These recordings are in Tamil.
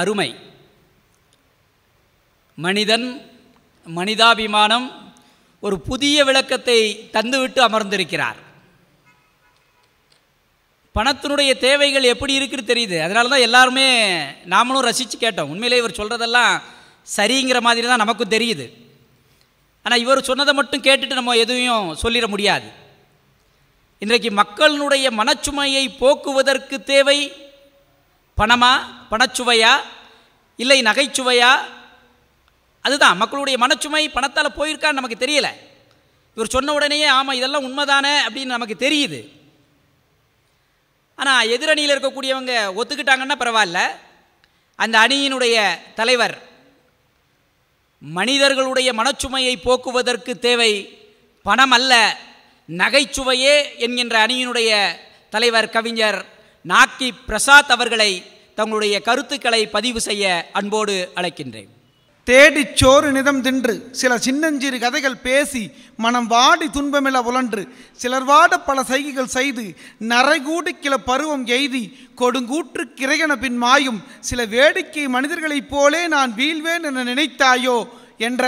அருமை மனிதன் மனிதாபிமானம் ஒரு புதிய விளக்கத்தை தந்துவிட்டு அமர்ந்திருக்கிறார் பணத்தினுடைய தேவைகள் எப்படி இருக்குன்னு தெரியுது அதனால தான் எல்லாருமே நாமளும் ரசித்து கேட்டோம் உண்மையிலே இவர் சொல்கிறதெல்லாம் சரிங்கிற மாதிரி தான் நமக்கும் தெரியுது ஆனால் இவர் சொன்னதை மட்டும் கேட்டுட்டு நம்ம எதுவும் சொல்லிட முடியாது இன்றைக்கு மக்களினுடைய மனச்சுமையை போக்குவதற்கு தேவை பணமா பணச்சுவையா இல்லை நகைச்சுவையா அதுதான் மக்களுடைய மனச்சுமை பணத்தால் போயிருக்கான்னு நமக்கு தெரியலை இவர் சொன்ன உடனேயே ஆமாம் இதெல்லாம் உண்மைதானே அப்படின்னு நமக்கு தெரியுது ஆனால் எதிரணியில் இருக்கக்கூடியவங்க ஒத்துக்கிட்டாங்கன்னா பரவாயில்ல அந்த அணியினுடைய தலைவர் மனிதர்களுடைய மனச்சுமையை போக்குவதற்கு தேவை பணம் அல்ல நகைச்சுவையே என்கின்ற அணியினுடைய தலைவர் கவிஞர் நாக்கி பிரசாத் அவர்களை தங்களுடைய கருத்துக்களை பதிவு செய்ய அன்போடு அழைக்கின்றேன் தேடி சோறு நிதம் தின்று சில சின்னஞ்சிறு கதைகள் பேசி மனம் வாடி துன்பமில உலன்று சிலர் வாட பல சைகைகள் செய்து நரைகூடு கிள பருவம் எய்தி கொடுங்கூற்று கிரையன பின் மாயும் சில வேடிக்கை மனிதர்களைப் போலே நான் வீழ்வேன் என நினைத்தாயோ என்ற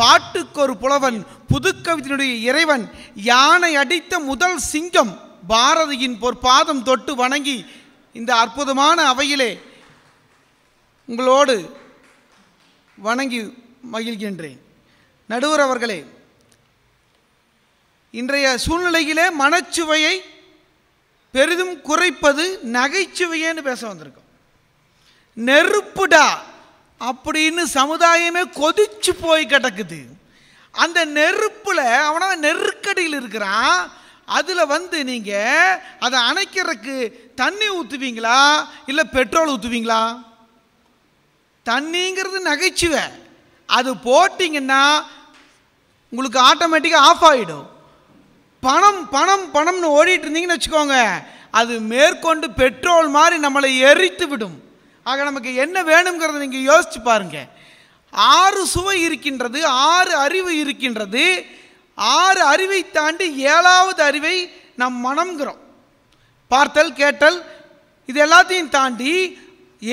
பாட்டுக்கு ஒரு புலவன் புதுக்கவிதனுடைய இறைவன் யானை அடித்த முதல் சிங்கம் பாரதியின் பொற்பாதம் தொட்டு வணங்கி இந்த அற்புதமான அவையிலே உங்களோடு வணங்கி மகிழ்கின்றேன் நடுவர் அவர்களே இன்றைய சூழ்நிலையிலே மனச்சுவையை பெரிதும் குறைப்பது நகைச்சுவையேன்னு பேச வந்திருக்கோம் நெருப்புடா அப்படின்னு சமுதாயமே கொதிச்சு போய் கிடக்குது அந்த நெருப்பில் அவனா நெருக்கடியில் இருக்கிறான் அதில் வந்து நீங்கள் அதை அணைக்கிறதுக்கு தண்ணி ஊற்றுவீங்களா இல்லை பெட்ரோல் ஊற்றுவீங்களா தண்ணிங்கிறது நகைச்சுவை அது போட்டிங்கன்னா உங்களுக்கு ஆட்டோமேட்டிக்காக ஆஃப் ஆகிடும் பணம் பணம் பணம்னு ஓடிட்டு இருந்தீங்கன்னு வச்சுக்கோங்க அது மேற்கொண்டு பெட்ரோல் மாதிரி நம்மளை எரித்து விடும் ஆக நமக்கு என்ன வேணுங்கிறத நீங்கள் யோசித்து பாருங்கள் ஆறு சுவை இருக்கின்றது ஆறு அறிவு இருக்கின்றது ஆறு அறிவை தாண்டி ஏழாவது அறிவை நம் மனம்ங்கிறோம் பார்த்தல் கேட்டல் இது எல்லாத்தையும் தாண்டி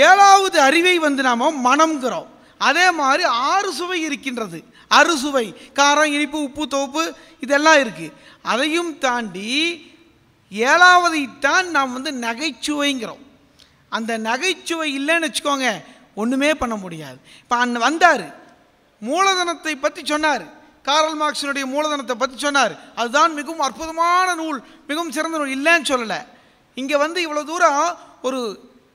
ஏழாவது அறிவை வந்து நாம் மனம்ங்கிறோம் அதே மாதிரி ஆறு சுவை இருக்கின்றது அறுசுவை காரம் இனிப்பு உப்பு தோப்பு இதெல்லாம் இருக்குது அதையும் தாண்டி ஏழாவதைத்தான் நாம் வந்து நகைச்சுவைங்கிறோம் அந்த நகைச்சுவை இல்லைன்னு வச்சுக்கோங்க ஒன்றுமே பண்ண முடியாது இப்போ அன் வந்தார் மூலதனத்தை பற்றி சொன்னார் காரல் மார்க்ஸினுடைய மூலதனத்தை பற்றி சொன்னார் அதுதான் மிகவும் அற்புதமான நூல் மிகவும் சிறந்த நூல் இல்லைன்னு சொல்லலை இங்கே வந்து இவ்வளோ தூரம் ஒரு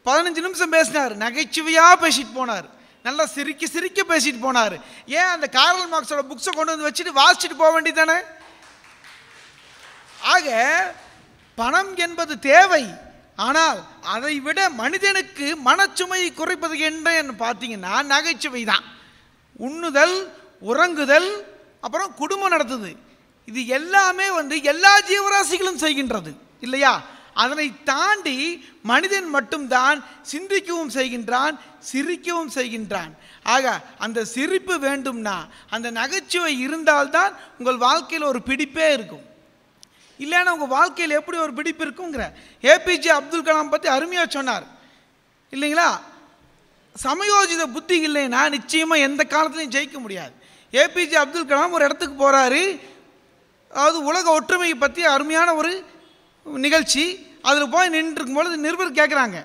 பதினஞ்சு நிமிஷம் பேசினார் நகைச்சுவையாக பேசிட்டு போனார் நல்லா சிரிக்க சிரிக்க பேசிட்டு போனார் ஏன் அந்த காரல் மார்க்ஸோட புக்ஸை கொண்டு வந்து வச்சுட்டு வாசிச்சுட்டு போக வேண்டியதானே ஆக பணம் என்பது தேவை ஆனால் அதை விட மனிதனுக்கு மனச்சுமையை குறைப்பது என்று பார்த்தீங்கன்னா நகைச்சுவை தான் உண்ணுதல் உறங்குதல் அப்புறம் குடும்பம் நடத்துது இது எல்லாமே வந்து எல்லா ஜீவராசிகளும் செய்கின்றது இல்லையா அதனை தாண்டி மனிதன் மட்டும்தான் சிந்திக்கவும் செய்கின்றான் சிரிக்கவும் செய்கின்றான் ஆக அந்த சிரிப்பு வேண்டும்னா அந்த நகைச்சுவை இருந்தால்தான் உங்கள் வாழ்க்கையில் ஒரு பிடிப்பே இருக்கும் இல்லைன்னா உங்கள் வாழ்க்கையில் எப்படி ஒரு பிடிப்பு இருக்குங்கிற ஏபிஜே அப்துல் கலாம் பற்றி அருமையாக சொன்னார் இல்லைங்களா சமயோஜித புத்தி இல்லைன்னா நிச்சயமாக எந்த காலத்துலையும் ஜெயிக்க முடியாது ஏபிஜே அப்துல் கலாம் ஒரு இடத்துக்கு போகிறாரு அதாவது உலக ஒற்றுமையை பற்றி அருமையான ஒரு நிகழ்ச்சி அதில் போய் நின்றுருக்கும் பொழுது நிருபர் கேட்குறாங்க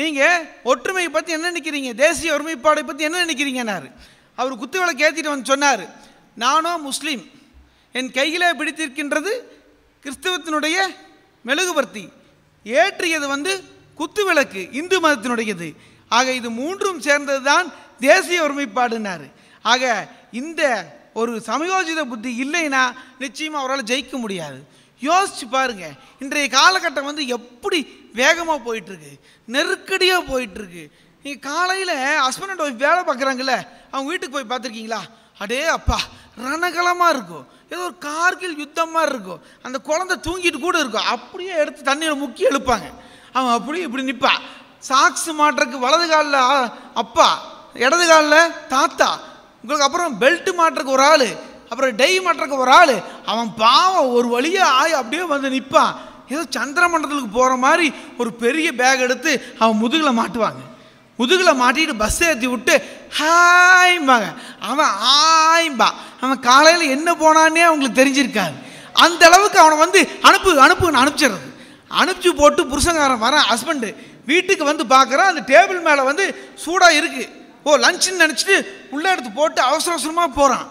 நீங்கள் ஒற்றுமையை பற்றி என்ன நினைக்கிறீங்க தேசிய ஒருமைப்பாடை பற்றி என்ன நினைக்கிறீங்கன்னாரு அவர் குத்துவளை ஏற்றிட்டு வந்து சொன்னார் நானோ முஸ்லீம் என் கையிலே பிடித்திருக்கின்றது கிறிஸ்தவத்தினுடைய மெழுகுபர்த்தி ஏற்றியது வந்து குத்து விளக்கு இந்து மதத்தினுடையது ஆக இது மூன்றும் சேர்ந்தது தான் தேசிய ஒருமைப்பாடுனார் ஆக இந்த ஒரு சமயோஜித புத்தி இல்லைன்னா நிச்சயமாக அவரால் ஜெயிக்க முடியாது யோசிச்சு பாருங்க இன்றைய காலகட்டம் வந்து எப்படி வேகமாக போயிட்டுருக்கு நெருக்கடியாக போயிட்டுருக்கு நீங்கள் காலையில் ஹஸ்பண்ட் அண்ட் ஒய்ஃப் வேலை பார்க்குறாங்கல்ல அவங்க வீட்டுக்கு போய் பார்த்துருக்கீங்களா அடே அப்பா ரணகலமாக இருக்கும் ஏதோ ஒரு கார்கில் யுத்தமாக இருக்கும் அந்த குழந்தை தூங்கிட்டு கூட இருக்கும் அப்படியே எடுத்து தண்ணியில் முக்கி எழுப்பாங்க அவன் அப்படியே இப்படி நிற்பான் சாக்ஸ் மாட்டுறதுக்கு வலது காலில் அப்பா இடது காலில் தாத்தா உங்களுக்கு அப்புறம் பெல்ட்டு மாட்டுறக்கு ஒரு ஆள் அப்புறம் டெய் மாட்டுறக்கு ஒரு ஆள் அவன் பாவம் ஒரு வழியாக ஆய் அப்படியே வந்து நிற்பான் ஏதோ சந்திரமண்டலத்துக்கு போகிற மாதிரி ஒரு பெரிய பேக் எடுத்து அவன் முதுகில் மாட்டுவாங்க முதுகில் மாட்டிட்டு பஸ் ஏற்றி விட்டு ஹாய்ம்பாங்க அவன் ஆய்ம்பா அவன் காலையில் என்ன போனான்னே அவங்களுக்கு தெரிஞ்சிருக்காது அந்த அளவுக்கு அவனை வந்து அனுப்பு அனுப்புன்னு அனுப்பிச்சிடுறது அனுப்பிச்சு போட்டு புருஷங்காரன் வரான் ஹஸ்பண்டு வீட்டுக்கு வந்து பார்க்குறான் அந்த டேபிள் மேலே வந்து சூடாக இருக்குது ஓ லஞ்சுன்னு நினச்சிட்டு உள்ளே எடுத்து போட்டு அவசர அவசரமாக போகிறான்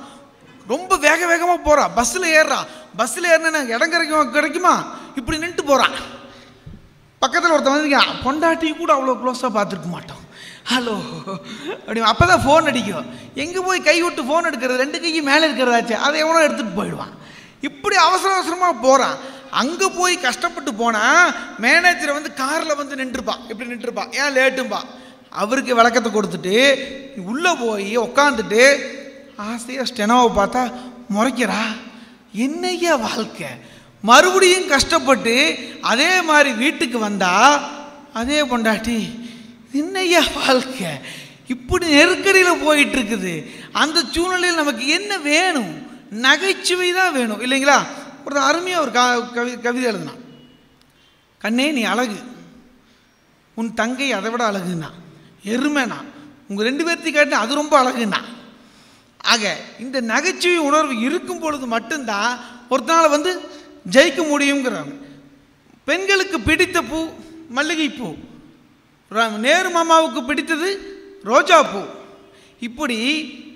ரொம்ப வேக வேகமாக போகிறான் பஸ்ஸில் ஏறுறான் பஸ்ஸில் ஏறினா இடம் கிடைக்கும் கிடைக்குமா இப்படி நின்றுட்டு போகிறான் பக்கத்தில் ஒருத்தன் வந்து பொண்டாட்டியும் கூட அவ்வளோ க்ளோஸாக பார்த்துருக்க மாட்டோம் ஹலோ அப்படி அப்போ தான் ஃபோன் அடிக்கும் எங்கே போய் கை விட்டு ஃபோன் எடுக்கிறது ரெண்டு கையும் மேலே இருக்கிறதாச்சு அதை எவனோ எடுத்துகிட்டு போயிடுவான் இப்படி அவசர அவசரமாக போகிறான் அங்கே போய் கஷ்டப்பட்டு போனால் மேனேஜரை வந்து காரில் வந்து நின்றுப்பான் இப்படி நின்றுப்பான் ஏன் லேட்டும்பா அவருக்கு விளக்கத்தை கொடுத்துட்டு உள்ளே போய் உக்காந்துட்டு ஆசையாக ஸ்டெனாவை பார்த்தா முறைக்கிறா என்னையா வாழ்க்கை மறுபடியும் கஷ்டப்பட்டு அதே மாதிரி வீட்டுக்கு வந்தால் அதே பொண்டாட்டி என்னையா வாழ்க்கை இப்படி நெருக்கடியில் போயிட்டு இருக்குது அந்த சூழ்நிலையில் நமக்கு என்ன வேணும் நகைச்சுவை தான் வேணும் இல்லைங்களா ஒரு அருமையாக ஒரு கவி கவிதை எழுதுனான் கண்ணே நீ அழகு உன் தங்கை அதை விட அழகுண்ணா எருமைண்ணா உங்கள் ரெண்டு பேர்த்தையும் கேட்டால் அது ரொம்ப அழகுண்ணா ஆக இந்த நகைச்சுவை உணர்வு இருக்கும் பொழுது மட்டும்தான் ஒருத்தனால் வந்து ஜெயிக்க முடியுங்கிறாங்க பெண்களுக்கு பிடித்த பூ மல்லிகைப்பூ நேரு மாமாவுக்கு பிடித்தது ரோஜா பூ இப்படி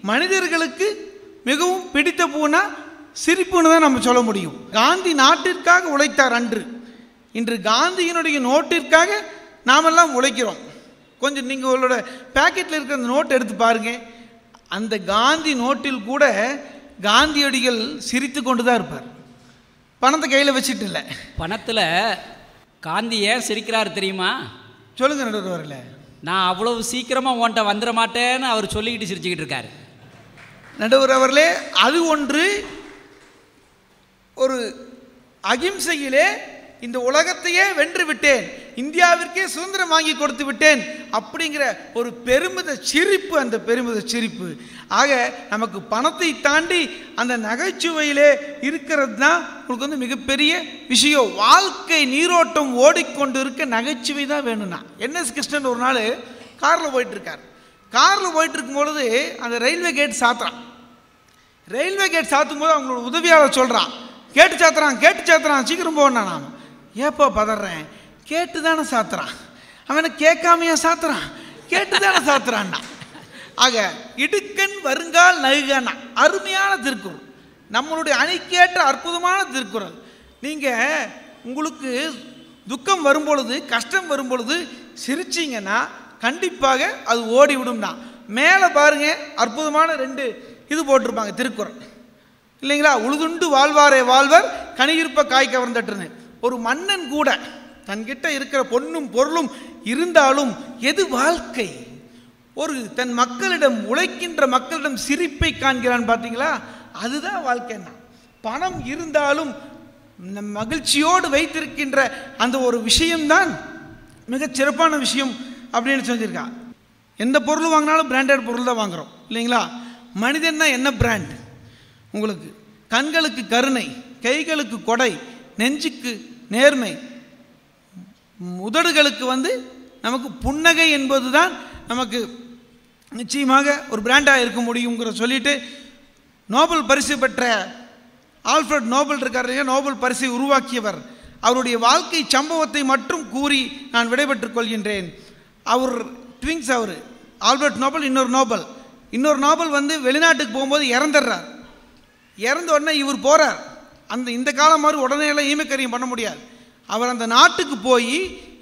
மனிதர்களுக்கு மிகவும் பிடித்த பூனா சிரிப்புன்னு தான் நம்ம சொல்ல முடியும் காந்தி நாட்டிற்காக உழைத்தார் அன்று இன்று காந்தியினுடைய நோட்டிற்காக நாமெல்லாம் உழைக்கிறோம் கொஞ்சம் நீங்கள் உங்களோட பேக்கெட்டில் இருக்கிற அந்த நோட் எடுத்து பாருங்கள் அந்த காந்தி நோட்டில் கூட காந்தியடிகள் சிரித்து கொண்டு தான் இருப்பார் பணத்தை கையில் வச்சுட்டு இல்லை பணத்தில் காந்தி ஏன் சிரிக்கிறார் தெரியுமா சொல்லுங்க நடுவர் நான் அவ்வளவு சீக்கிரமாக உன்ட்ட வந்துட மாட்டேன்னு அவர் சொல்லிக்கிட்டு சிரிச்சுக்கிட்டு இருக்காரு நடுவர் அவர்களே அது ஒன்று ஒரு அகிம்சையிலே இந்த உலகத்தையே வென்று விட்டேன் இந்தியாவிற்கே சுதந்திரம் வாங்கி கொடுத்து விட்டேன் அப்படிங்கிற ஒரு பெருமித சிரிப்பு அந்த பெருமித சிரிப்பு ஆக நமக்கு பணத்தை தாண்டி அந்த நகைச்சுவையிலே இருக்கிறது தான் உங்களுக்கு வந்து மிகப்பெரிய விஷயம் வாழ்க்கை நீரோட்டம் ஓடிக்கொண்டு இருக்க நகைச்சுவை தான் வேணும்னா என்எஸ் கிருஷ்ணன் ஒரு நாள் காரில் போயிட்டுருக்கார் காரில் போயிட்டுருக்கும் பொழுது அந்த ரயில்வே கேட் சாத்துறான் ரயில்வே கேட் சாத்தும் போது அவங்களோட உதவியாளர் சொல்கிறான் கேட்டு சாத்துறான் கேட்டு சாத்துறான் சீக்கிரம் போகணும் நான் ஏப்போ பதறேன் கேட்டு தானே சாத்துறான் அவனை கேட்காமையா சாத்துறான் கேட்டு தானே சாத்துறான்டா ஆக இடுக்கன் வருங்கால் நகுகன்னா அருமையான திருக்குறள் நம்மளுடைய அணிக்கேற்ற அற்புதமான திருக்குறள் நீங்கள் உங்களுக்கு துக்கம் வரும்பொழுது கஷ்டம் வரும்பொழுது சிரிச்சிங்கன்னா கண்டிப்பாக அது ஓடி விடும்னா மேலே பாருங்க அற்புதமான ரெண்டு இது போட்டிருப்பாங்க திருக்குறள் இல்லைங்களா உழுதுண்டு வாழ்வாரே வாழ்வர் கனியிருப்ப காய் கவர்ந்தட்டுருன்னு ஒரு மன்னன் கூட தன்கிட்ட இருக்கிற பொண்ணும் பொருளும் இருந்தாலும் எது வாழ்க்கை ஒரு தன் மக்களிடம் உழைக்கின்ற மக்களிடம் சிரிப்பை காண்கிறான் பார்த்தீங்களா அதுதான் வாழ்க்கை பணம் இருந்தாலும் மகிழ்ச்சியோடு வைத்திருக்கின்ற அந்த ஒரு விஷயம்தான் மிகச் சிறப்பான விஷயம் அப்படின்னு சொல்லியிருக்கான் எந்த பொருள் வாங்கினாலும் பிராண்டட் பொருள் தான் வாங்குகிறோம் இல்லைங்களா மனிதன்னா என்ன பிராண்ட் உங்களுக்கு கண்களுக்கு கருணை கைகளுக்கு கொடை நெஞ்சுக்கு நேர்மை உதடுகளுக்கு வந்து நமக்கு புன்னகை என்பது தான் நமக்கு நிச்சயமாக ஒரு பிராண்டாக இருக்க முடியுங்கிற சொல்லிட்டு நோபல் பரிசு பெற்ற ஆல்ஃபர்ட் நோபல் இருக்கார் நோபல் பரிசை உருவாக்கியவர் அவருடைய வாழ்க்கை சம்பவத்தை மட்டும் கூறி நான் விடைபெற்றுக் கொள்கின்றேன் அவர் ட்விங்ஸ் அவர் ஆல்பர்ட் நோபல் இன்னொரு நோபல் இன்னொரு நோபல் வந்து வெளிநாட்டுக்கு போகும்போது இறந்துடுறார் இறந்த உடனே இவர் போகிறார் அந்த இந்த காலம் மாதிரி உடனே எல்லாம் ஈமக்கரியம் பண்ண முடியாது அவர் அந்த நாட்டுக்கு போய்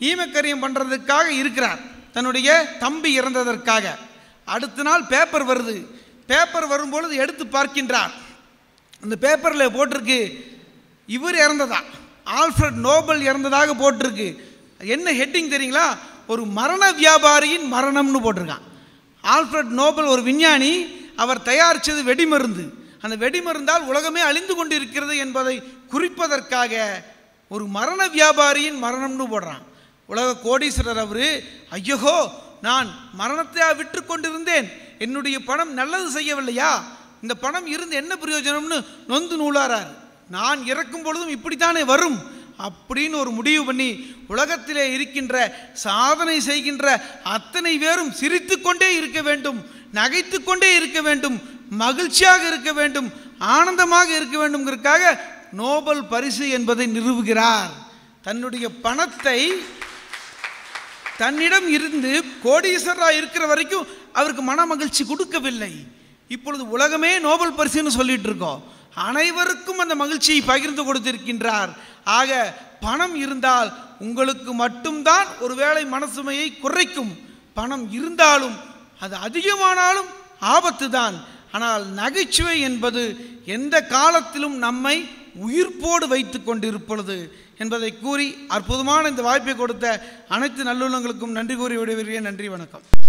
ஈமக்கரியம் பண்ணுறதுக்காக இருக்கிறார் தன்னுடைய தம்பி இறந்ததற்காக அடுத்த நாள் பேப்பர் வருது பேப்பர் வரும்பொழுது எடுத்து பார்க்கின்றார் அந்த பேப்பரில் போட்டிருக்கு இவர் இறந்ததா ஆல்ஃபர்ட் நோபல் இறந்ததாக போட்டிருக்கு என்ன ஹெட்டிங் தெரியுங்களா ஒரு மரண வியாபாரியின் மரணம்னு போட்டிருக்கான் ஆல்ஃபர்ட் நோபல் ஒரு விஞ்ஞானி அவர் தயாரித்தது வெடிமருந்து அந்த வெடிமருந்தால் உலகமே அழிந்து கொண்டிருக்கிறது என்பதை குறிப்பதற்காக ஒரு மரண வியாபாரியின் மரணம்னு போடுறான் உலக கோடீஸ்வரர் அவர் ஐயோ நான் மரணத்தை விற்று கொண்டிருந்தேன் என்னுடைய பணம் நல்லது செய்யவில்லையா இந்த பணம் இருந்து என்ன பிரயோஜனம்னு நொந்து நூலாரார் நான் இறக்கும் பொழுதும் இப்படித்தானே வரும் அப்படின்னு ஒரு முடிவு பண்ணி உலகத்திலே இருக்கின்ற சாதனை செய்கின்ற அத்தனை பேரும் சிரித்து கொண்டே இருக்க வேண்டும் நகைத்து கொண்டே இருக்க வேண்டும் மகிழ்ச்சியாக இருக்க வேண்டும் ஆனந்தமாக இருக்க வேண்டும்ங்கிறதுக்காக நோபல் பரிசு என்பதை நிறுவுகிறார் தன்னுடைய பணத்தை தன்னிடம் இருந்து கோடீஸ்வரராக இருக்கிற வரைக்கும் அவருக்கு மன மகிழ்ச்சி கொடுக்கவில்லை இப்பொழுது உலகமே நோபல் பரிசுன்னு சொல்லிட்டு இருக்கோம் அனைவருக்கும் அந்த மகிழ்ச்சியை பகிர்ந்து கொடுத்திருக்கின்றார் ஆக பணம் இருந்தால் உங்களுக்கு மட்டும்தான் ஒருவேளை மனசுமையை குறைக்கும் பணம் இருந்தாலும் அது அதிகமானாலும் ஆபத்து தான் ஆனால் நகைச்சுவை என்பது எந்த காலத்திலும் நம்மை உயிர்ப்போடு வைத்து கொண்டிருப்பொழுது என்பதை கூறி அற்புதமான இந்த வாய்ப்பை கொடுத்த அனைத்து நல்லுள்ளங்களுக்கும் நன்றி கூறி விடுவீர்கள் நன்றி வணக்கம்